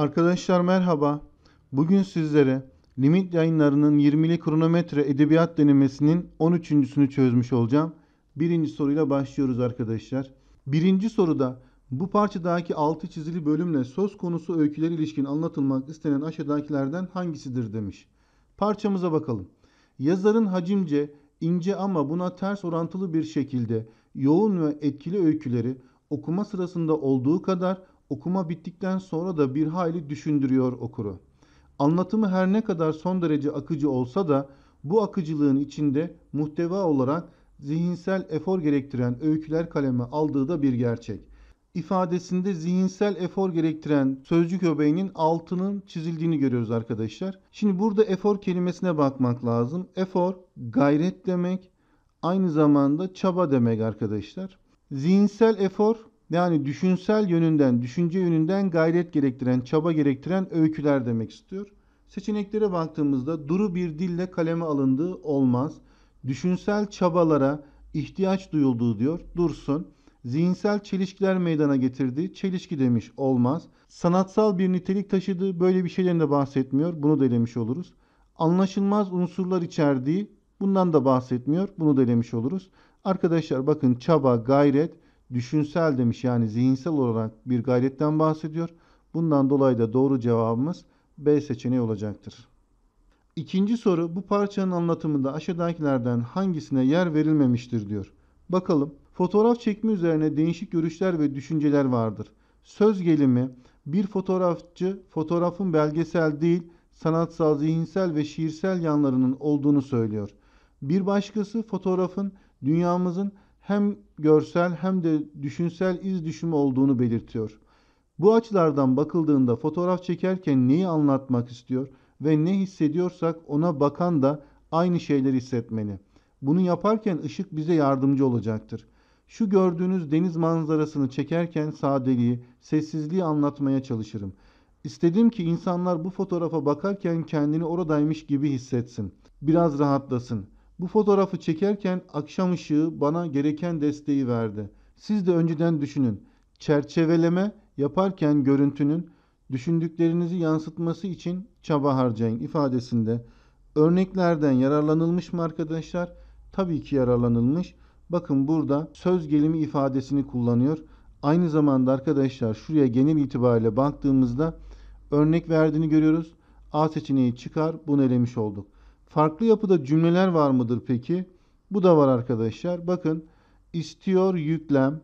Arkadaşlar merhaba. Bugün sizlere Limit Yayınları'nın 20'li kronometre edebiyat denemesinin 13.sünü çözmüş olacağım. Birinci soruyla başlıyoruz arkadaşlar. Birinci soruda bu parçadaki altı çizili bölümle söz konusu öyküler ilişkin anlatılmak istenen aşağıdakilerden hangisidir demiş. Parçamıza bakalım. Yazarın hacimce, ince ama buna ters orantılı bir şekilde yoğun ve etkili öyküleri okuma sırasında olduğu kadar okuma bittikten sonra da bir hayli düşündürüyor okuru. Anlatımı her ne kadar son derece akıcı olsa da bu akıcılığın içinde muhteva olarak zihinsel efor gerektiren öyküler kaleme aldığı da bir gerçek. İfadesinde zihinsel efor gerektiren sözcük öbeğinin altının çizildiğini görüyoruz arkadaşlar. Şimdi burada efor kelimesine bakmak lazım. Efor gayret demek, aynı zamanda çaba demek arkadaşlar. Zihinsel efor yani düşünsel yönünden, düşünce yönünden gayret gerektiren, çaba gerektiren öyküler demek istiyor. Seçeneklere baktığımızda duru bir dille kaleme alındığı olmaz. Düşünsel çabalara ihtiyaç duyulduğu diyor. Dursun. Zihinsel çelişkiler meydana getirdiği çelişki demiş olmaz. Sanatsal bir nitelik taşıdığı böyle bir şeyden de bahsetmiyor. Bunu da elemiş oluruz. Anlaşılmaz unsurlar içerdiği bundan da bahsetmiyor. Bunu da elemiş oluruz. Arkadaşlar bakın çaba, gayret, düşünsel demiş yani zihinsel olarak bir gayretten bahsediyor. Bundan dolayı da doğru cevabımız B seçeneği olacaktır. İkinci soru bu parçanın anlatımında aşağıdakilerden hangisine yer verilmemiştir diyor. Bakalım fotoğraf çekme üzerine değişik görüşler ve düşünceler vardır. Söz gelimi bir fotoğrafçı fotoğrafın belgesel değil sanatsal, zihinsel ve şiirsel yanlarının olduğunu söylüyor. Bir başkası fotoğrafın dünyamızın hem görsel hem de düşünsel iz düşümü olduğunu belirtiyor. Bu açılardan bakıldığında fotoğraf çekerken neyi anlatmak istiyor ve ne hissediyorsak ona bakan da aynı şeyleri hissetmeli. Bunu yaparken ışık bize yardımcı olacaktır. Şu gördüğünüz deniz manzarasını çekerken sadeliği, sessizliği anlatmaya çalışırım. İstedim ki insanlar bu fotoğrafa bakarken kendini oradaymış gibi hissetsin. Biraz rahatlasın. Bu fotoğrafı çekerken akşam ışığı bana gereken desteği verdi. Siz de önceden düşünün. Çerçeveleme yaparken görüntünün düşündüklerinizi yansıtması için çaba harcayın ifadesinde. Örneklerden yararlanılmış mı arkadaşlar? Tabii ki yararlanılmış. Bakın burada söz gelimi ifadesini kullanıyor. Aynı zamanda arkadaşlar şuraya genel itibariyle baktığımızda örnek verdiğini görüyoruz. A seçeneği çıkar. Bunu elemiş olduk. Farklı yapıda cümleler var mıdır peki? Bu da var arkadaşlar. Bakın istiyor yüklem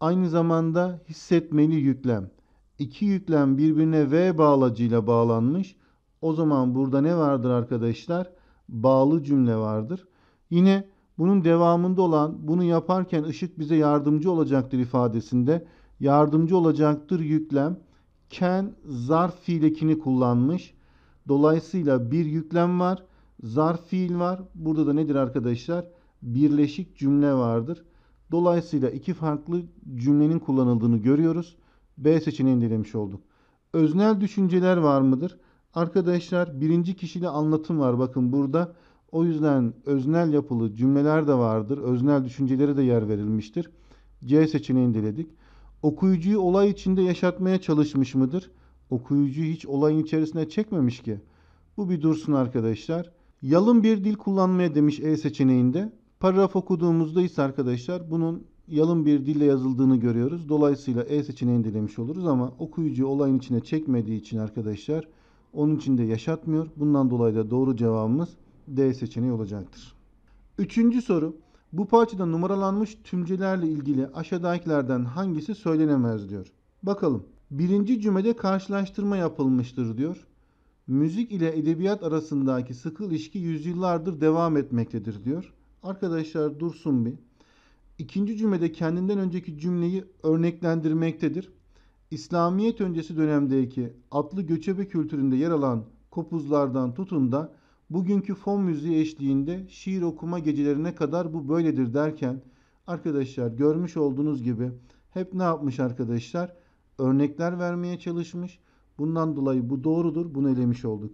aynı zamanda hissetmeli yüklem. İki yüklem birbirine V bağlacıyla bağlanmış. O zaman burada ne vardır arkadaşlar? Bağlı cümle vardır. Yine bunun devamında olan bunu yaparken ışık bize yardımcı olacaktır ifadesinde yardımcı olacaktır yüklem can zarf fiilekini kullanmış. Dolayısıyla bir yüklem var. Zarf fiil var. Burada da nedir arkadaşlar? Birleşik cümle vardır. Dolayısıyla iki farklı cümlenin kullanıldığını görüyoruz. B seçeneğini denemiş olduk. Öznel düşünceler var mıdır? Arkadaşlar birinci kişili anlatım var bakın burada. O yüzden öznel yapılı cümleler de vardır. Öznel düşüncelere de yer verilmiştir. C seçeneğini deledik. Okuyucuyu olay içinde yaşatmaya çalışmış mıdır? Okuyucuyu hiç olayın içerisine çekmemiş ki. Bu bir dursun arkadaşlar. Yalın bir dil kullanmaya demiş E seçeneğinde. Paragraf okuduğumuzda ise arkadaşlar bunun yalın bir dille yazıldığını görüyoruz. Dolayısıyla E seçeneğini demiş oluruz ama okuyucu olayın içine çekmediği için arkadaşlar onun içinde yaşatmıyor. Bundan dolayı da doğru cevabımız D seçeneği olacaktır. Üçüncü soru. Bu parçada numaralanmış tümcelerle ilgili aşağıdakilerden hangisi söylenemez diyor. Bakalım. Birinci cümlede karşılaştırma yapılmıştır diyor müzik ile edebiyat arasındaki sıkı ilişki yüzyıllardır devam etmektedir diyor. Arkadaşlar dursun bir. İkinci cümlede kendinden önceki cümleyi örneklendirmektedir. İslamiyet öncesi dönemdeki atlı göçebe kültüründe yer alan kopuzlardan tutun da bugünkü fon müziği eşliğinde şiir okuma gecelerine kadar bu böyledir derken arkadaşlar görmüş olduğunuz gibi hep ne yapmış arkadaşlar? Örnekler vermeye çalışmış Bundan dolayı bu doğrudur. Bunu elemiş olduk.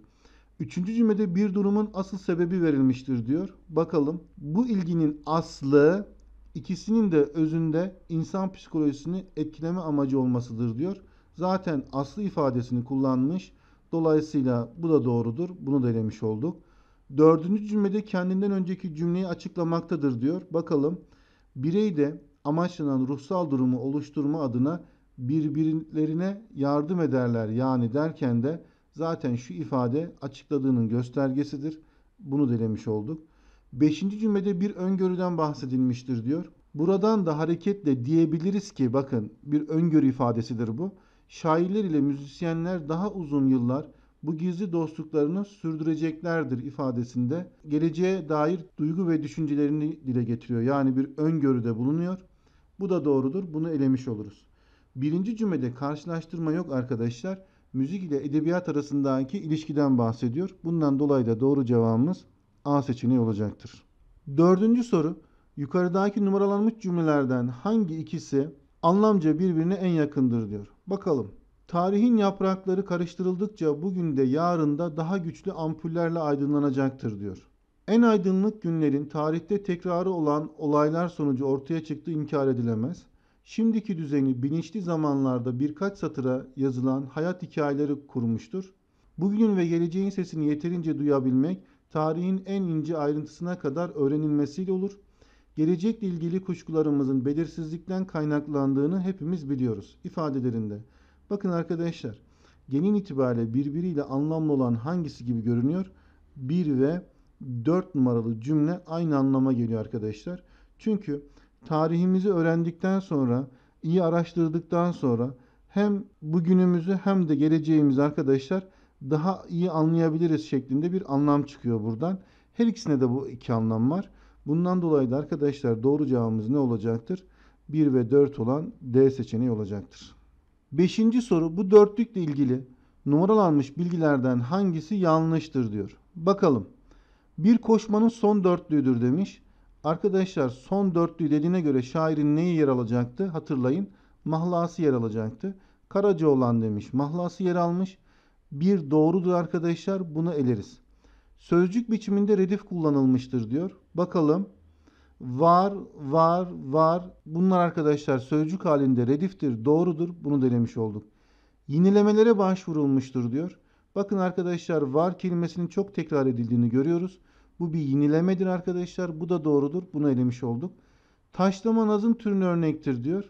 Üçüncü cümlede bir durumun asıl sebebi verilmiştir diyor. Bakalım bu ilginin aslı ikisinin de özünde insan psikolojisini etkileme amacı olmasıdır diyor. Zaten aslı ifadesini kullanmış. Dolayısıyla bu da doğrudur. Bunu da elemiş olduk. Dördüncü cümlede kendinden önceki cümleyi açıklamaktadır diyor. Bakalım bireyde amaçlanan ruhsal durumu oluşturma adına birbirlerine yardım ederler yani derken de zaten şu ifade açıkladığının göstergesidir. Bunu delemiş olduk. Beşinci cümlede bir öngörüden bahsedilmiştir diyor. Buradan da hareketle diyebiliriz ki bakın bir öngörü ifadesidir bu. Şairler ile müzisyenler daha uzun yıllar bu gizli dostluklarını sürdüreceklerdir ifadesinde geleceğe dair duygu ve düşüncelerini dile getiriyor. Yani bir öngörüde bulunuyor. Bu da doğrudur. Bunu elemiş oluruz. Birinci cümlede karşılaştırma yok arkadaşlar. Müzik ile edebiyat arasındaki ilişkiden bahsediyor. Bundan dolayı da doğru cevabımız A seçeneği olacaktır. Dördüncü soru. Yukarıdaki numaralanmış cümlelerden hangi ikisi anlamca birbirine en yakındır diyor. Bakalım. Tarihin yaprakları karıştırıldıkça bugün de yarında daha güçlü ampullerle aydınlanacaktır diyor. En aydınlık günlerin tarihte tekrarı olan olaylar sonucu ortaya çıktığı inkar edilemez şimdiki düzeni bilinçli zamanlarda birkaç satıra yazılan hayat hikayeleri kurmuştur. Bugünün ve geleceğin sesini yeterince duyabilmek tarihin en ince ayrıntısına kadar öğrenilmesiyle olur. Gelecekle ilgili kuşkularımızın belirsizlikten kaynaklandığını hepimiz biliyoruz ifadelerinde. Bakın arkadaşlar, genel itibariyle birbiriyle anlamlı olan hangisi gibi görünüyor? 1 ve 4 numaralı cümle aynı anlama geliyor arkadaşlar. Çünkü tarihimizi öğrendikten sonra, iyi araştırdıktan sonra hem bugünümüzü hem de geleceğimizi arkadaşlar daha iyi anlayabiliriz şeklinde bir anlam çıkıyor buradan. Her ikisine de bu iki anlam var. Bundan dolayı da arkadaşlar doğru cevabımız ne olacaktır? 1 ve 4 olan D seçeneği olacaktır. Beşinci soru bu dörtlükle ilgili numaralanmış bilgilerden hangisi yanlıştır diyor. Bakalım. Bir koşmanın son dörtlüğüdür demiş. Arkadaşlar son dörtlü dediğine göre şairin neyi yer alacaktı? Hatırlayın. Mahlası yer alacaktı. Karaca olan demiş. Mahlası yer almış. Bir doğrudur arkadaşlar. Bunu eleriz. Sözcük biçiminde redif kullanılmıştır diyor. Bakalım. Var, var, var. Bunlar arkadaşlar sözcük halinde rediftir, doğrudur. Bunu denemiş olduk. yinilemelere başvurulmuştur diyor. Bakın arkadaşlar var kelimesinin çok tekrar edildiğini görüyoruz. Bu bir yenilemedir arkadaşlar. Bu da doğrudur. Bunu elemiş olduk. Taşlama nazın türünü örnektir diyor.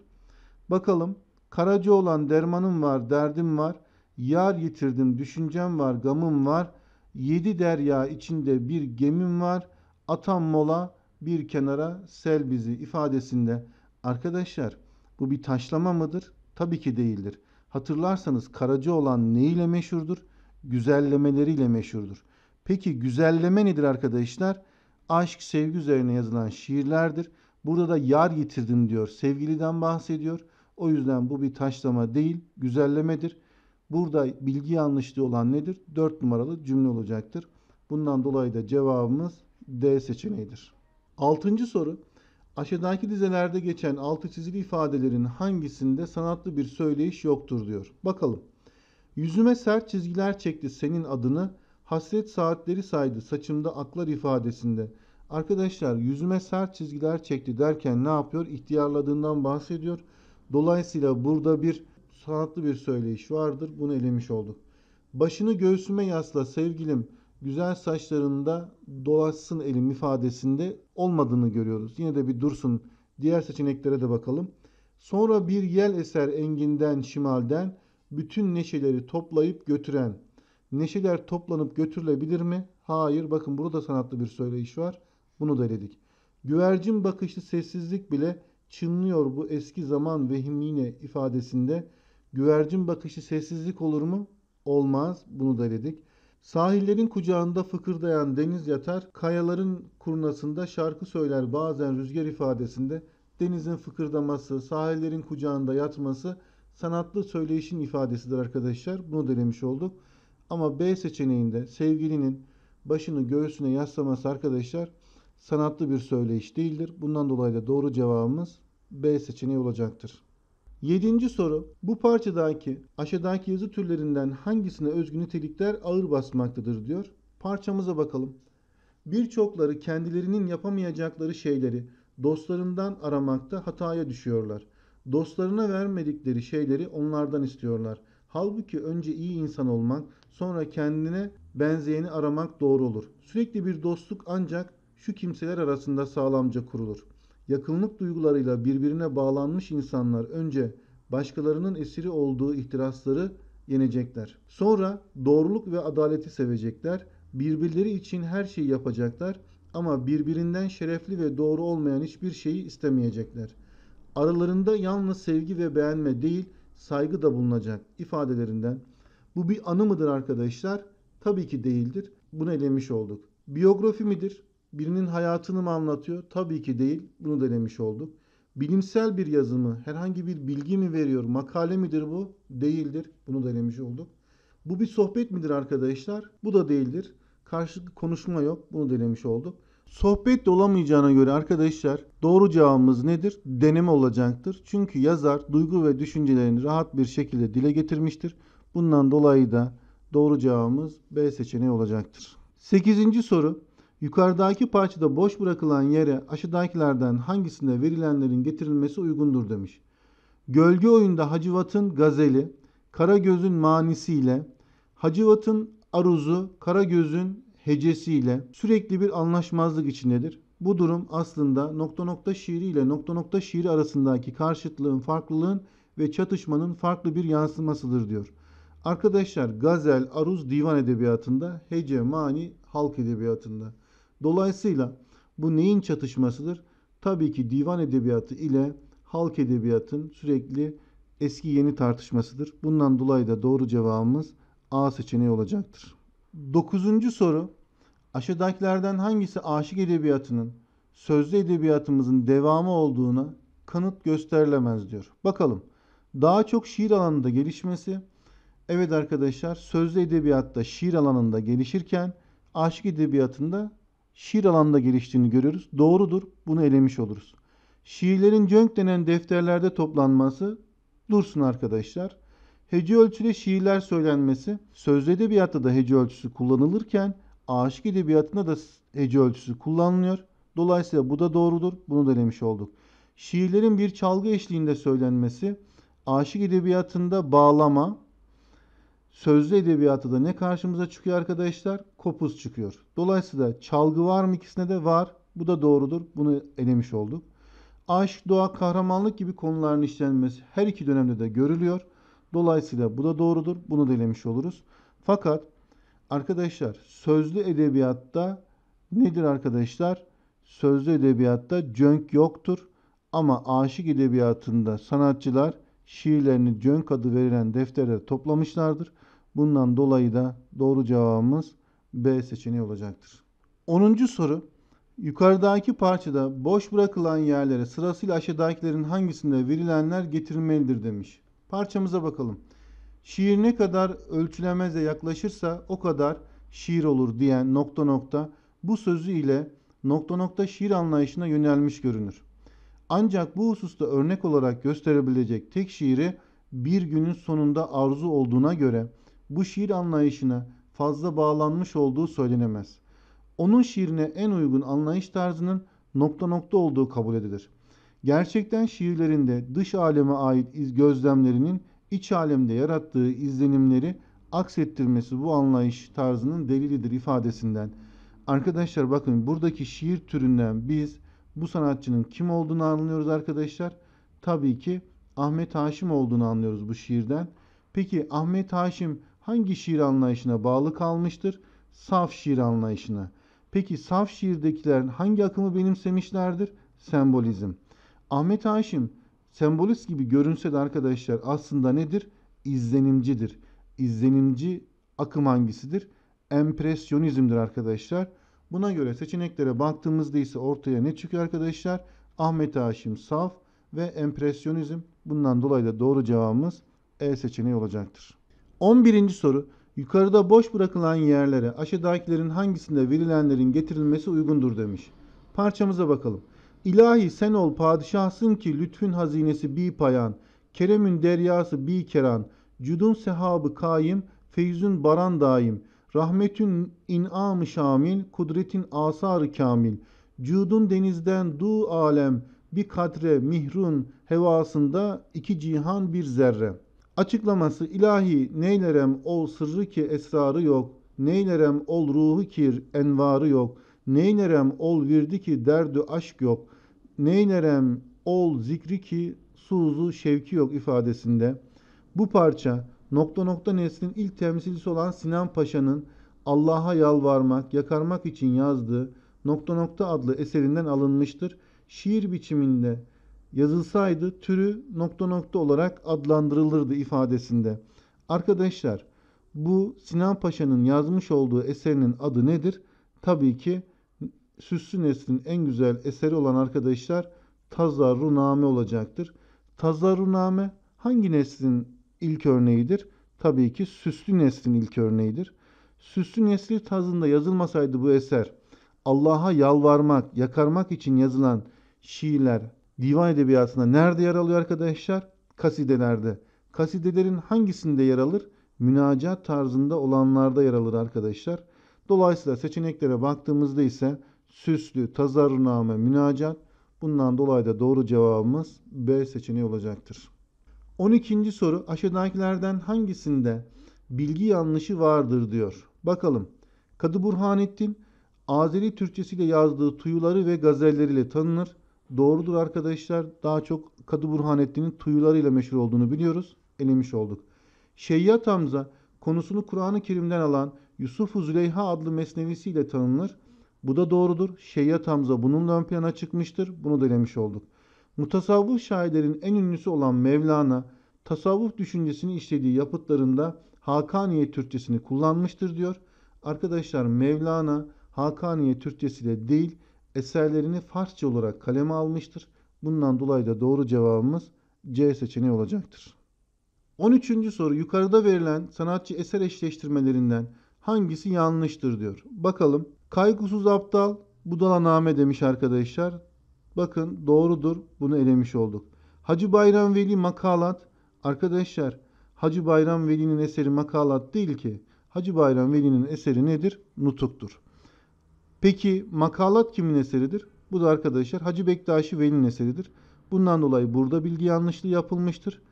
Bakalım. Karaca olan dermanım var, derdim var. Yar yitirdim, düşüncem var, gamım var. Yedi derya içinde bir gemim var. Atam mola, bir kenara sel bizi ifadesinde. Arkadaşlar bu bir taşlama mıdır? Tabii ki değildir. Hatırlarsanız Karaca olan neyle meşhurdur? Güzellemeleriyle meşhurdur. Peki güzelleme nedir arkadaşlar? Aşk, sevgi üzerine yazılan şiirlerdir. Burada da yar yitirdim diyor. Sevgiliden bahsediyor. O yüzden bu bir taşlama değil, güzellemedir. Burada bilgi yanlışlığı olan nedir? 4 numaralı cümle olacaktır. Bundan dolayı da cevabımız D seçeneğidir. 6. soru. Aşağıdaki dizelerde geçen altı çizili ifadelerin hangisinde sanatlı bir söyleyiş yoktur diyor. Bakalım. Yüzüme sert çizgiler çekti senin adını Hasret saatleri saydı saçımda aklar ifadesinde. Arkadaşlar yüzüme sert çizgiler çekti derken ne yapıyor? İhtiyarladığından bahsediyor. Dolayısıyla burada bir sanatlı bir söyleyiş vardır. Bunu elemiş olduk. Başını göğsüme yasla sevgilim. Güzel saçlarında dolaşsın elim ifadesinde olmadığını görüyoruz. Yine de bir dursun. Diğer seçeneklere de bakalım. Sonra bir yel eser enginden şimalden bütün neşeleri toplayıp götüren Neşeler toplanıp götürülebilir mi? Hayır. Bakın burada sanatlı bir söyleyiş var. Bunu da eledik. Güvercin bakışlı sessizlik bile çınlıyor bu eski zaman vehimliğine ifadesinde. Güvercin bakışı sessizlik olur mu? Olmaz. Bunu da eledik. Sahillerin kucağında fıkırdayan deniz yatar, kayaların kurnasında şarkı söyler bazen rüzgar ifadesinde. Denizin fıkırdaması, sahillerin kucağında yatması sanatlı söyleyişin ifadesidir arkadaşlar. Bunu denemiş olduk. Ama B seçeneğinde sevgilinin başını göğsüne yaslaması arkadaşlar sanatlı bir söyleyiş değildir. Bundan dolayı da doğru cevabımız B seçeneği olacaktır. Yedinci soru. Bu parçadaki aşağıdaki yazı türlerinden hangisine özgü nitelikler ağır basmaktadır diyor. Parçamıza bakalım. Birçokları kendilerinin yapamayacakları şeyleri dostlarından aramakta hataya düşüyorlar. Dostlarına vermedikleri şeyleri onlardan istiyorlar. Halbuki önce iyi insan olmak, sonra kendine benzeyeni aramak doğru olur. Sürekli bir dostluk ancak şu kimseler arasında sağlamca kurulur. Yakınlık duygularıyla birbirine bağlanmış insanlar önce başkalarının esiri olduğu ihtirasları yenecekler. Sonra doğruluk ve adaleti sevecekler. Birbirleri için her şeyi yapacaklar ama birbirinden şerefli ve doğru olmayan hiçbir şeyi istemeyecekler. Aralarında yalnız sevgi ve beğenme değil, Saygı da bulunacak ifadelerinden bu bir anı mıdır arkadaşlar? Tabii ki değildir. Bunu elemiş olduk. Biyografi midir? Birinin hayatını mı anlatıyor? Tabii ki değil. Bunu da elemiş olduk. Bilimsel bir yazımı, herhangi bir bilgi mi veriyor? Makale midir bu? Değildir. Bunu da elemiş olduk. Bu bir sohbet midir arkadaşlar? Bu da değildir. Karşılıklı konuşma yok. Bunu da elemiş olduk. Sohbet de olamayacağına göre arkadaşlar doğru cevabımız nedir? Deneme olacaktır. Çünkü yazar duygu ve düşüncelerini rahat bir şekilde dile getirmiştir. Bundan dolayı da doğru cevabımız B seçeneği olacaktır. 8. soru. Yukarıdaki parçada boş bırakılan yere aşağıdakilerden hangisinde verilenlerin getirilmesi uygundur demiş. Gölge oyunda Hacivat'ın gazeli, Karagöz'ün manisiyle, Hacivat'ın aruzu, Karagöz'ün hecesiyle sürekli bir anlaşmazlık içindedir. Bu durum aslında nokta nokta şiiri ile nokta nokta şiiri arasındaki karşıtlığın, farklılığın ve çatışmanın farklı bir yansımasıdır diyor. Arkadaşlar gazel, aruz divan edebiyatında, hece, mani halk edebiyatında. Dolayısıyla bu neyin çatışmasıdır? Tabii ki divan edebiyatı ile halk edebiyatın sürekli eski yeni tartışmasıdır. Bundan dolayı da doğru cevabımız A seçeneği olacaktır. Dokuzuncu soru. Aşağıdakilerden hangisi aşık edebiyatının sözlü edebiyatımızın devamı olduğuna kanıt gösterilemez diyor. Bakalım. Daha çok şiir alanında gelişmesi. Evet arkadaşlar sözlü edebiyatta şiir alanında gelişirken aşık edebiyatında şiir alanında geliştiğini görüyoruz. Doğrudur. Bunu elemiş oluruz. Şiirlerin cönk denen defterlerde toplanması dursun arkadaşlar. Hece ölçülü şiirler söylenmesi, sözlü edebiyatta da hece ölçüsü kullanılırken aşık edebiyatında da hece ölçüsü kullanılıyor. Dolayısıyla bu da doğrudur. Bunu da denemiş olduk. Şiirlerin bir çalgı eşliğinde söylenmesi, aşık edebiyatında bağlama, sözlü edebiyatı da ne karşımıza çıkıyor arkadaşlar? Kopuz çıkıyor. Dolayısıyla çalgı var mı ikisine de var. Bu da doğrudur. Bunu elemiş olduk. Aşk, doğa, kahramanlık gibi konuların işlenmesi her iki dönemde de görülüyor. Dolayısıyla bu da doğrudur. Bunu denemiş oluruz. Fakat arkadaşlar sözlü edebiyatta nedir arkadaşlar? Sözlü edebiyatta cönk yoktur. Ama aşık edebiyatında sanatçılar şiirlerini cönk adı verilen defterlere toplamışlardır. Bundan dolayı da doğru cevabımız B seçeneği olacaktır. 10. soru. Yukarıdaki parçada boş bırakılan yerlere sırasıyla aşağıdakilerin hangisinde verilenler getirilmelidir demiş. Parçamıza bakalım. Şiir ne kadar ölçülemezle yaklaşırsa o kadar şiir olur diyen nokta nokta bu sözü ile nokta nokta şiir anlayışına yönelmiş görünür. Ancak bu hususta örnek olarak gösterebilecek tek şiiri bir günün sonunda arzu olduğuna göre bu şiir anlayışına fazla bağlanmış olduğu söylenemez. Onun şiirine en uygun anlayış tarzının nokta nokta olduğu kabul edilir.'' Gerçekten şiirlerinde dış aleme ait gözlemlerinin iç alemde yarattığı izlenimleri aksettirmesi bu anlayış tarzının delilidir ifadesinden. Arkadaşlar bakın buradaki şiir türünden biz bu sanatçının kim olduğunu anlıyoruz arkadaşlar. Tabii ki Ahmet Haşim olduğunu anlıyoruz bu şiirden. Peki Ahmet Haşim hangi şiir anlayışına bağlı kalmıştır? Saf şiir anlayışına. Peki saf şiirdekiler hangi akımı benimsemişlerdir? Sembolizm. Ahmet Haşim sembolist gibi görünse de arkadaşlar aslında nedir? İzlenimcidir. İzlenimci akım hangisidir? Empresyonizmdir arkadaşlar. Buna göre seçeneklere baktığımızda ise ortaya ne çıkıyor arkadaşlar? Ahmet Haşim Saf ve Empresyonizm. Bundan dolayı da doğru cevabımız E seçeneği olacaktır. 11. soru. Yukarıda boş bırakılan yerlere aşağıdakilerin hangisinde verilenlerin getirilmesi uygundur demiş. Parçamıza bakalım. İlahi sen ol padişahsın ki lütfün hazinesi bi payan, Kerem'in deryası bi keran, cudun sehabı kaim, feyzün baran daim, rahmetün in'am-ı şamil, kudretin asarı kamil, cudun denizden du alem, bir katre mihrun hevasında iki cihan bir zerre. Açıklaması ilahi neylerem ol sırrı ki esrarı yok, neylerem ol ruhu kir envarı yok.'' Neynerem ol virdi ki derdü aşk yok. Neynerem ol zikri ki suzu şevki yok ifadesinde. Bu parça nokta nokta neslin ilk temsilcisi olan Sinan Paşa'nın Allah'a yalvarmak, yakarmak için yazdığı nokta nokta adlı eserinden alınmıştır. Şiir biçiminde yazılsaydı türü nokta nokta olarak adlandırılırdı ifadesinde. Arkadaşlar bu Sinan Paşa'nın yazmış olduğu eserinin adı nedir? Tabii ki süslü neslin en güzel eseri olan arkadaşlar Tazarruname olacaktır. Tazarruname hangi neslin ilk örneğidir? Tabii ki süslü neslin ilk örneğidir. Süslü nesli tazında yazılmasaydı bu eser Allah'a yalvarmak, yakarmak için yazılan şiirler divan edebiyatında nerede yer alıyor arkadaşlar? Kasidelerde. Kasidelerin hangisinde yer alır? Münacat tarzında olanlarda yer alır arkadaşlar. Dolayısıyla seçeneklere baktığımızda ise süslü, tazarruname, münacat. Bundan dolayı da doğru cevabımız B seçeneği olacaktır. 12. soru aşağıdakilerden hangisinde bilgi yanlışı vardır diyor. Bakalım. Kadı Burhanettin Azeri Türkçesiyle yazdığı tuyuları ve gazelleriyle tanınır. Doğrudur arkadaşlar. Daha çok Kadı Burhanettin'in tuyularıyla meşhur olduğunu biliyoruz. Elemiş olduk. Şeyyat Hamza konusunu Kur'an-ı Kerim'den alan Yusuf-u Züleyha adlı mesnevisiyle tanınır. Bu da doğrudur. Şeyyat Hamza bununla ön plana çıkmıştır. Bunu da demiş olduk. Mutasavvuf şairlerin en ünlüsü olan Mevlana, tasavvuf düşüncesini işlediği yapıtlarında Hakaniye Türkçesini kullanmıştır diyor. Arkadaşlar Mevlana Hakaniye Türkçesiyle değil eserlerini Farsça olarak kaleme almıştır. Bundan dolayı da doğru cevabımız C seçeneği olacaktır. 13. soru yukarıda verilen sanatçı eser eşleştirmelerinden hangisi yanlıştır diyor. Bakalım Kaygısız aptal budalaname demiş arkadaşlar. Bakın doğrudur bunu elemiş olduk. Hacı Bayram Veli makalat. Arkadaşlar Hacı Bayram Veli'nin eseri makalat değil ki. Hacı Bayram Veli'nin eseri nedir? Nutuktur. Peki makalat kimin eseridir? Bu da arkadaşlar Hacı Bektaşi Veli'nin eseridir. Bundan dolayı burada bilgi yanlışlığı yapılmıştır.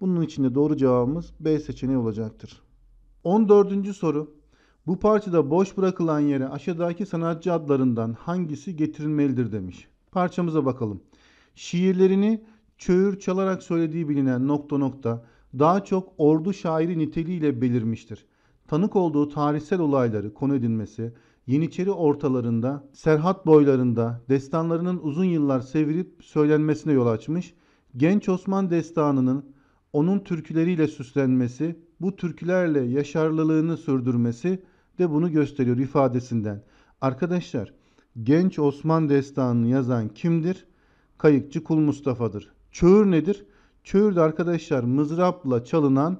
Bunun için de doğru cevabımız B seçeneği olacaktır. 14. soru bu parçada boş bırakılan yere aşağıdaki sanatçı adlarından hangisi getirilmelidir demiş. Parçamıza bakalım. Şiirlerini çöğür çalarak söylediği bilinen nokta nokta daha çok ordu şairi niteliğiyle belirmiştir. Tanık olduğu tarihsel olayları konu edinmesi, Yeniçeri ortalarında, Serhat boylarında destanlarının uzun yıllar sevirip söylenmesine yol açmış, Genç Osman destanının onun türküleriyle süslenmesi, bu türkülerle yaşarlılığını sürdürmesi de bunu gösteriyor ifadesinden. Arkadaşlar genç Osman destanını yazan kimdir? Kayıkçı Kul Mustafa'dır. Çöğür nedir? Çöğür de arkadaşlar mızrapla çalınan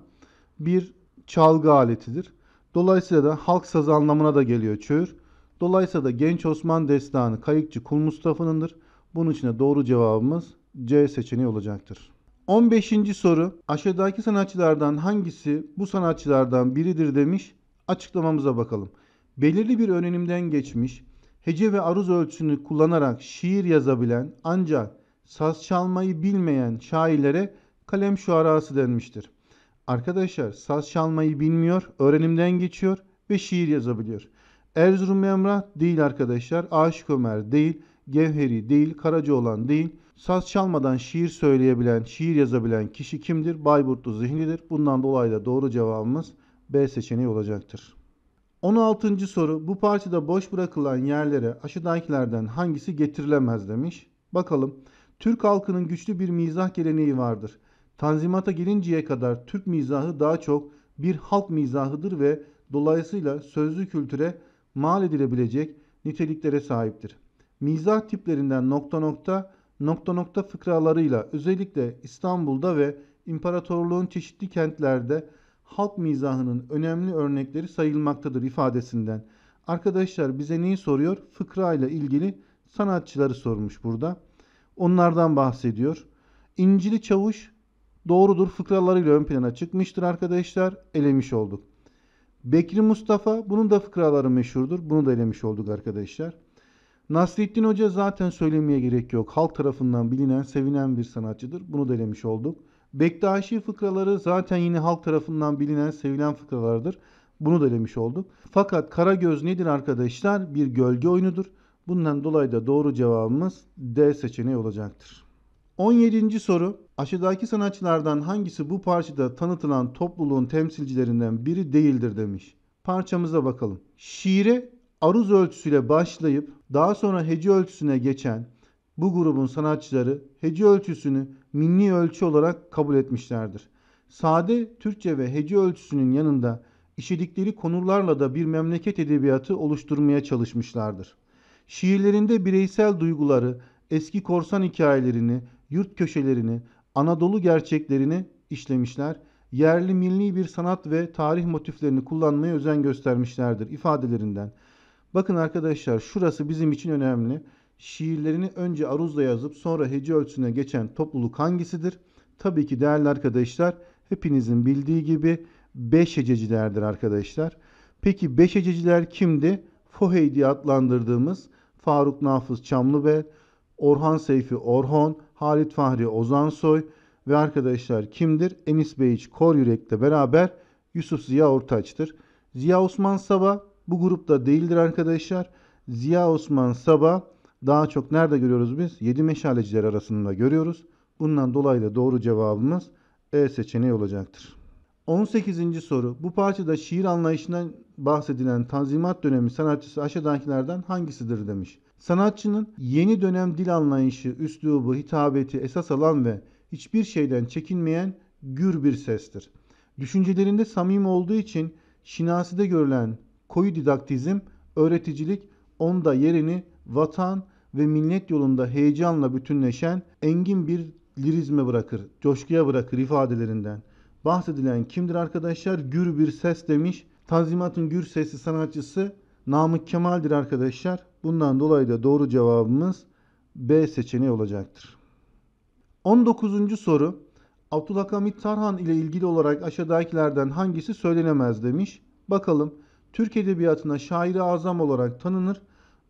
bir çalgı aletidir. Dolayısıyla da halk sazı anlamına da geliyor çöğür. Dolayısıyla da Genç Osman Destanı Kayıkçı Kul Mustafa'nındır. Bunun için de doğru cevabımız C seçeneği olacaktır. 15. soru aşağıdaki sanatçılardan hangisi bu sanatçılardan biridir demiş Açıklamamıza bakalım. Belirli bir öğrenimden geçmiş, hece ve aruz ölçüsünü kullanarak şiir yazabilen ancak saz çalmayı bilmeyen şairlere kalem şuarası denmiştir. Arkadaşlar saz çalmayı bilmiyor, öğrenimden geçiyor ve şiir yazabiliyor. Erzurum Emrah değil arkadaşlar, Aşık Ömer değil, Gevheri değil, Karaca olan değil. Saz çalmadan şiir söyleyebilen, şiir yazabilen kişi kimdir? Bayburtlu Zihni'dir. Bundan dolayı da doğru cevabımız B seçeneği olacaktır. 16. soru bu parçada boş bırakılan yerlere aşağıdakilerden hangisi getirilemez demiş. Bakalım Türk halkının güçlü bir mizah geleneği vardır. Tanzimata gelinceye kadar Türk mizahı daha çok bir halk mizahıdır ve dolayısıyla sözlü kültüre mal edilebilecek niteliklere sahiptir. Mizah tiplerinden nokta nokta nokta nokta fıkralarıyla özellikle İstanbul'da ve imparatorluğun çeşitli kentlerde halk mizahının önemli örnekleri sayılmaktadır ifadesinden. Arkadaşlar bize neyi soruyor? Fıkra ile ilgili sanatçıları sormuş burada. Onlardan bahsediyor. İncili Çavuş doğrudur fıkralarıyla ön plana çıkmıştır arkadaşlar. Elemiş olduk. Bekri Mustafa bunun da fıkraları meşhurdur. Bunu da elemiş olduk arkadaşlar. Nasrettin Hoca zaten söylemeye gerek yok. Halk tarafından bilinen, sevinen bir sanatçıdır. Bunu da elemiş olduk. Bektaşi fıkraları zaten yine halk tarafından bilinen sevilen fıkralardır. Bunu da demiş olduk. Fakat Karagöz nedir arkadaşlar? Bir gölge oyunudur. Bundan dolayı da doğru cevabımız D seçeneği olacaktır. 17. soru. Aşağıdaki sanatçılardan hangisi bu parçada tanıtılan topluluğun temsilcilerinden biri değildir demiş. Parçamıza bakalım. Şiire aruz ölçüsüyle başlayıp daha sonra hece ölçüsüne geçen bu grubun sanatçıları hece ölçüsünü milli ölçü olarak kabul etmişlerdir. Sade Türkçe ve hece ölçüsünün yanında işledikleri konularla da bir memleket edebiyatı oluşturmaya çalışmışlardır. Şiirlerinde bireysel duyguları, eski korsan hikayelerini, yurt köşelerini, Anadolu gerçeklerini işlemişler, yerli milli bir sanat ve tarih motiflerini kullanmaya özen göstermişlerdir ifadelerinden. Bakın arkadaşlar şurası bizim için önemli şiirlerini önce aruzla yazıp sonra hece ölçüsüne geçen topluluk hangisidir? Tabii ki değerli arkadaşlar hepinizin bildiği gibi beş hececilerdir arkadaşlar. Peki beş hececiler kimdi? Fohey diye adlandırdığımız Faruk Nafız Çamlıbel, Orhan Seyfi Orhon, Halit Fahri Ozansoy ve arkadaşlar kimdir? Enis Beyiç Kor Yürek'le beraber Yusuf Ziya Ortaç'tır. Ziya Osman Saba bu grupta değildir arkadaşlar. Ziya Osman Saba daha çok nerede görüyoruz biz? 7 meşaleciler arasında görüyoruz. Bundan dolayı da doğru cevabımız E seçeneği olacaktır. 18. soru. Bu parçada şiir anlayışından bahsedilen Tanzimat dönemi sanatçısı aşağıdakilerden hangisidir demiş. Sanatçının yeni dönem dil anlayışı, üslubu, hitabeti esas alan ve hiçbir şeyden çekinmeyen gür bir sestir. Düşüncelerinde samim olduğu için şinaside görülen koyu didaktizm, öğreticilik onda yerini vatan ve millet yolunda heyecanla bütünleşen engin bir lirizme bırakır, coşkuya bırakır ifadelerinden. Bahsedilen kimdir arkadaşlar? Gür bir ses demiş. Tanzimat'ın gür sesi sanatçısı Namık Kemal'dir arkadaşlar. Bundan dolayı da doğru cevabımız B seçeneği olacaktır. 19. soru Abdullah Hamit Tarhan ile ilgili olarak aşağıdakilerden hangisi söylenemez demiş. Bakalım Türk Edebiyatı'na şair-i azam olarak tanınır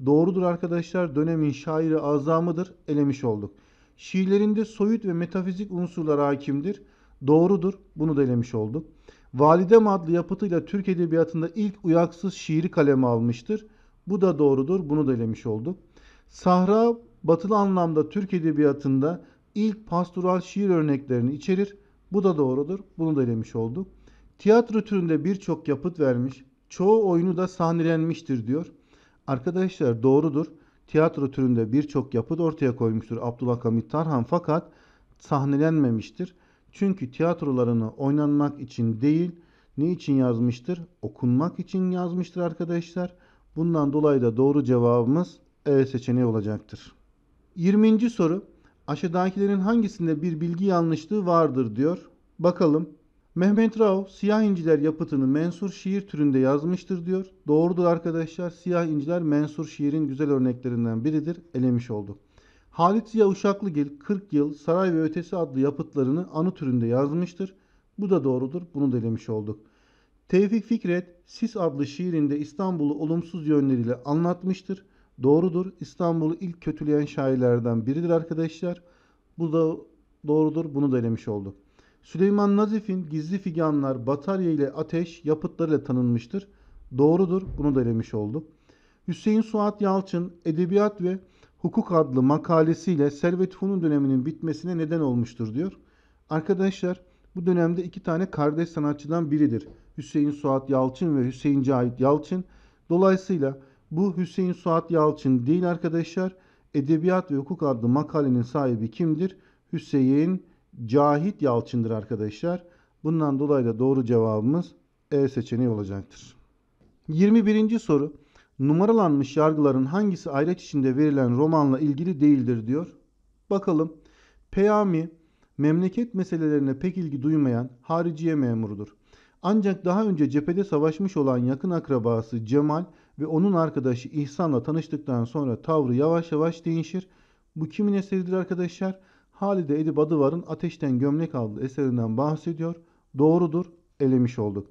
doğrudur arkadaşlar. Dönemin şairi azamıdır. Elemiş olduk. Şiirlerinde soyut ve metafizik unsurlar hakimdir. Doğrudur. Bunu da elemiş olduk. Validem adlı yapıtıyla Türk Edebiyatı'nda ilk uyaksız şiiri kaleme almıştır. Bu da doğrudur. Bunu da elemiş olduk. Sahra batılı anlamda Türk Edebiyatı'nda ilk pastoral şiir örneklerini içerir. Bu da doğrudur. Bunu da elemiş olduk. Tiyatro türünde birçok yapıt vermiş. Çoğu oyunu da sahnelenmiştir diyor. Arkadaşlar doğrudur. Tiyatro türünde birçok yapıt ortaya koymuştur Abdullah Hamit Tarhan fakat sahnelenmemiştir. Çünkü tiyatrolarını oynanmak için değil, ne için yazmıştır? Okunmak için yazmıştır arkadaşlar. Bundan dolayı da doğru cevabımız E seçeneği olacaktır. 20. soru. Aşağıdakilerin hangisinde bir bilgi yanlışlığı vardır diyor. Bakalım Mehmet Rauf Siyah Inciler yapıtını mensur şiir türünde yazmıştır diyor. Doğrudur arkadaşlar Siyah Inciler mensur şiirin güzel örneklerinden biridir. Elemiş oldu. Halit Ziya Uşaklıgil 40 yıl Saray ve Ötesi adlı yapıtlarını anı türünde yazmıştır. Bu da doğrudur. Bunu da elemiş olduk. Tevfik Fikret Sis adlı şiirinde İstanbul'u olumsuz yönleriyle anlatmıştır. Doğrudur. İstanbul'u ilk kötüleyen şairlerden biridir arkadaşlar. Bu da doğrudur. Bunu da elemiş olduk. Süleyman Nazif'in gizli figanlar, batarya ile ateş yapıtlarıyla tanınmıştır. Doğrudur, bunu da elemiş oldu. Hüseyin Suat Yalçın, Edebiyat ve Hukuk adlı makalesiyle Servet Hun'un döneminin bitmesine neden olmuştur diyor. Arkadaşlar bu dönemde iki tane kardeş sanatçıdan biridir. Hüseyin Suat Yalçın ve Hüseyin Cahit Yalçın. Dolayısıyla bu Hüseyin Suat Yalçın değil arkadaşlar. Edebiyat ve Hukuk adlı makalenin sahibi kimdir? Hüseyin Cahit Yalçın'dır arkadaşlar. Bundan dolayı da doğru cevabımız E seçeneği olacaktır. 21. soru. Numaralanmış yargıların hangisi ayraç içinde verilen romanla ilgili değildir diyor. Bakalım. Peyami memleket meselelerine pek ilgi duymayan hariciye memurudur. Ancak daha önce cephede savaşmış olan yakın akrabası Cemal ve onun arkadaşı İhsan'la tanıştıktan sonra tavrı yavaş yavaş değişir. Bu kimin eseridir arkadaşlar? Arkadaşlar. Halide Edip Adıvar'ın Ateşten Gömlek adlı eserinden bahsediyor. Doğrudur, elemiş olduk.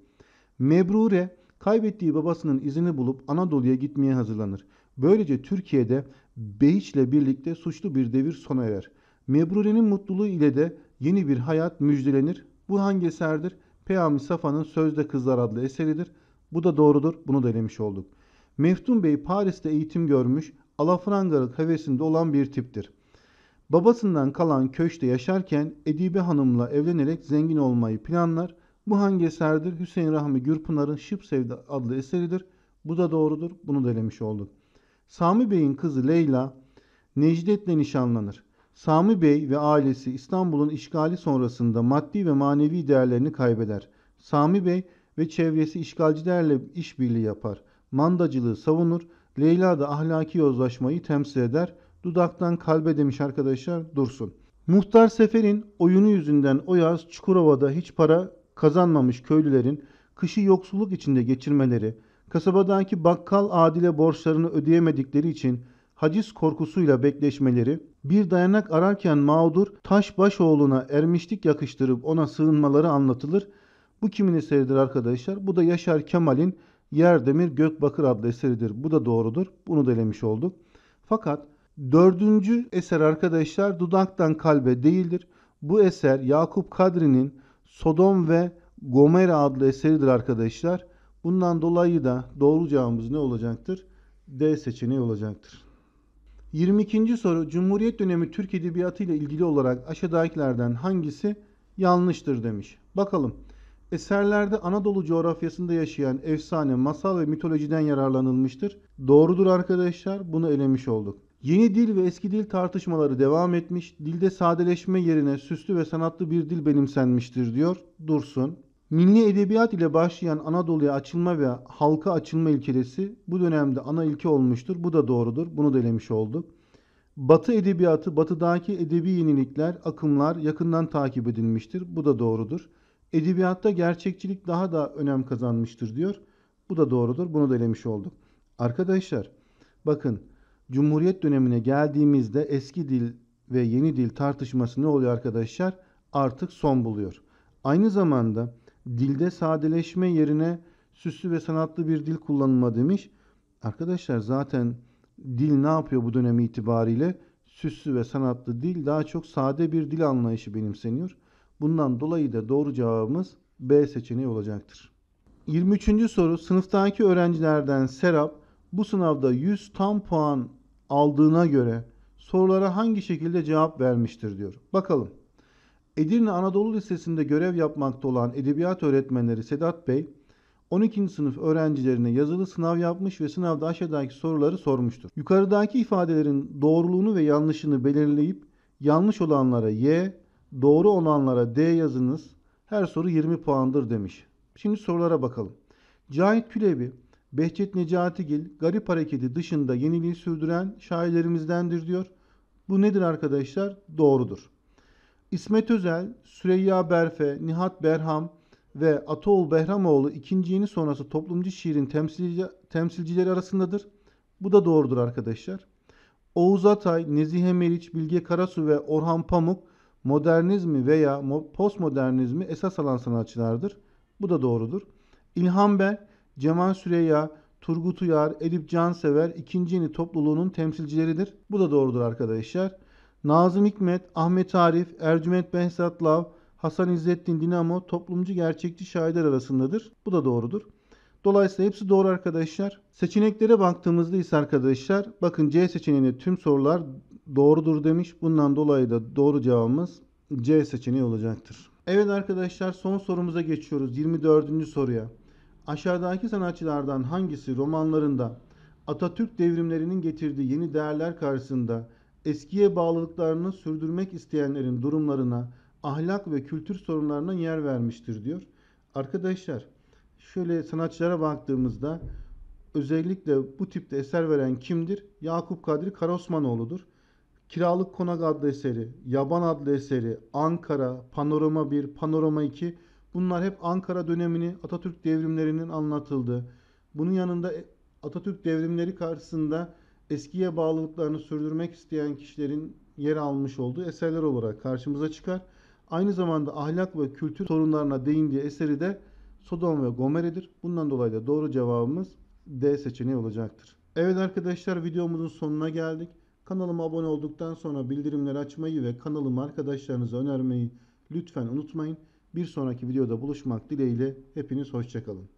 Mebrure kaybettiği babasının izini bulup Anadolu'ya gitmeye hazırlanır. Böylece Türkiye'de Behiç'le birlikte suçlu bir devir sona erer. Mebrure'nin mutluluğu ile de yeni bir hayat müjdelenir. Bu hangi eserdir? Peyami Safa'nın Sözde Kızlar adlı eseridir. Bu da doğrudur. Bunu da elemiş olduk. Meftun Bey Paris'te eğitim görmüş, alafrangalık hevesinde olan bir tiptir. Babasından kalan köşte yaşarken Edibe Hanım'la evlenerek zengin olmayı planlar. Bu hangi eserdir? Hüseyin Rahmi Gürpınar'ın Şıp Sevda adlı eseridir. Bu da doğrudur. Bunu da elemiş olduk. Sami Bey'in kızı Leyla Necdet'le nişanlanır. Sami Bey ve ailesi İstanbul'un işgali sonrasında maddi ve manevi değerlerini kaybeder. Sami Bey ve çevresi işgalcilerle işbirliği yapar. Mandacılığı savunur. Leyla da ahlaki yozlaşmayı temsil eder. Dudaktan kalbe demiş arkadaşlar Dursun. Muhtar Sefer'in oyunu yüzünden o yaz Çukurova'da hiç para kazanmamış köylülerin kışı yoksulluk içinde geçirmeleri, kasabadaki bakkal adile borçlarını ödeyemedikleri için haciz korkusuyla bekleşmeleri, bir dayanak ararken mağdur başoğluna ermişlik yakıştırıp ona sığınmaları anlatılır. Bu kimin eseridir arkadaşlar? Bu da Yaşar Kemal'in yer demir gök bakır adlı eseridir. Bu da doğrudur. Bunu da elemiş olduk. Fakat Dördüncü eser arkadaşlar dudaktan kalbe değildir. Bu eser Yakup Kadri'nin Sodom ve Gomera adlı eseridir arkadaşlar. Bundan dolayı da doğru cevabımız ne olacaktır? D seçeneği olacaktır. 22. soru Cumhuriyet dönemi Türk edebiyatı ile ilgili olarak aşağıdakilerden hangisi yanlıştır demiş. Bakalım. Eserlerde Anadolu coğrafyasında yaşayan efsane, masal ve mitolojiden yararlanılmıştır. Doğrudur arkadaşlar. Bunu elemiş olduk. Yeni dil ve eski dil tartışmaları devam etmiş, dilde sadeleşme yerine süslü ve sanatlı bir dil benimsenmiştir diyor Dursun. Milli edebiyat ile başlayan Anadolu'ya açılma ve halka açılma ilkelesi bu dönemde ana ilke olmuştur. Bu da doğrudur. Bunu da elemiş olduk. Batı edebiyatı, batıdaki edebi yenilikler, akımlar yakından takip edilmiştir. Bu da doğrudur. Edebiyatta gerçekçilik daha da önem kazanmıştır diyor. Bu da doğrudur. Bunu da olduk. Arkadaşlar bakın Cumhuriyet dönemine geldiğimizde eski dil ve yeni dil tartışması ne oluyor arkadaşlar? Artık son buluyor. Aynı zamanda dilde sadeleşme yerine süslü ve sanatlı bir dil kullanılma demiş. Arkadaşlar zaten dil ne yapıyor bu dönemi itibariyle? Süslü ve sanatlı dil daha çok sade bir dil anlayışı benimseniyor. Bundan dolayı da doğru cevabımız B seçeneği olacaktır. 23. soru sınıftaki öğrencilerden Serap bu sınavda 100 tam puan aldığına göre sorulara hangi şekilde cevap vermiştir diyor. Bakalım. Edirne Anadolu Lisesi'nde görev yapmakta olan edebiyat öğretmenleri Sedat Bey 12. sınıf öğrencilerine yazılı sınav yapmış ve sınavda aşağıdaki soruları sormuştur. Yukarıdaki ifadelerin doğruluğunu ve yanlışını belirleyip yanlış olanlara Y, doğru olanlara D yazınız. Her soru 20 puandır demiş. Şimdi sorulara bakalım. Cahit Külebi Behçet Necatigil garip hareketi dışında yeniliği sürdüren şairlerimizdendir diyor. Bu nedir arkadaşlar? Doğrudur. İsmet Özel, Süreyya Berfe, Nihat Berham ve Ataol Behramoğlu ikinci yeni sonrası toplumcu şiirin temsilcileri arasındadır. Bu da doğrudur arkadaşlar. Oğuz Atay, Nezihe Meriç, Bilge Karasu ve Orhan Pamuk modernizmi veya postmodernizmi esas alan sanatçılardır. Bu da doğrudur. İlhan Bey, Cemal Süreya, Turgut Uyar, Edip Cansever ikinci yeni topluluğunun temsilcileridir. Bu da doğrudur arkadaşlar. Nazım Hikmet, Ahmet Arif, Ercüment Behzat Lav, Hasan İzzettin Dinamo toplumcu gerçekçi şairler arasındadır. Bu da doğrudur. Dolayısıyla hepsi doğru arkadaşlar. Seçeneklere baktığımızda ise arkadaşlar bakın C seçeneğinde tüm sorular doğrudur demiş. Bundan dolayı da doğru cevabımız C seçeneği olacaktır. Evet arkadaşlar son sorumuza geçiyoruz. 24. soruya. Aşağıdaki sanatçılardan hangisi romanlarında Atatürk devrimlerinin getirdiği yeni değerler karşısında eskiye bağlılıklarını sürdürmek isteyenlerin durumlarına, ahlak ve kültür sorunlarına yer vermiştir diyor. Arkadaşlar şöyle sanatçılara baktığımızda özellikle bu tipte eser veren kimdir? Yakup Kadri Karosmanoğlu'dur. Kiralık Konak adlı eseri, Yaban adlı eseri, Ankara, Panorama 1, Panorama 2 Bunlar hep Ankara dönemini, Atatürk devrimlerinin anlatıldı. Bunun yanında e, Atatürk devrimleri karşısında eskiye bağlılıklarını sürdürmek isteyen kişilerin yer almış olduğu eserler olarak karşımıza çıkar. Aynı zamanda ahlak ve kültür sorunlarına değindiği eseri de Sodom ve Gomer'edir. Bundan dolayı da doğru cevabımız D seçeneği olacaktır. Evet arkadaşlar videomuzun sonuna geldik. Kanalıma abone olduktan sonra bildirimleri açmayı ve kanalımı arkadaşlarınıza önermeyi lütfen unutmayın. Bir sonraki videoda buluşmak dileğiyle hepiniz hoşçakalın.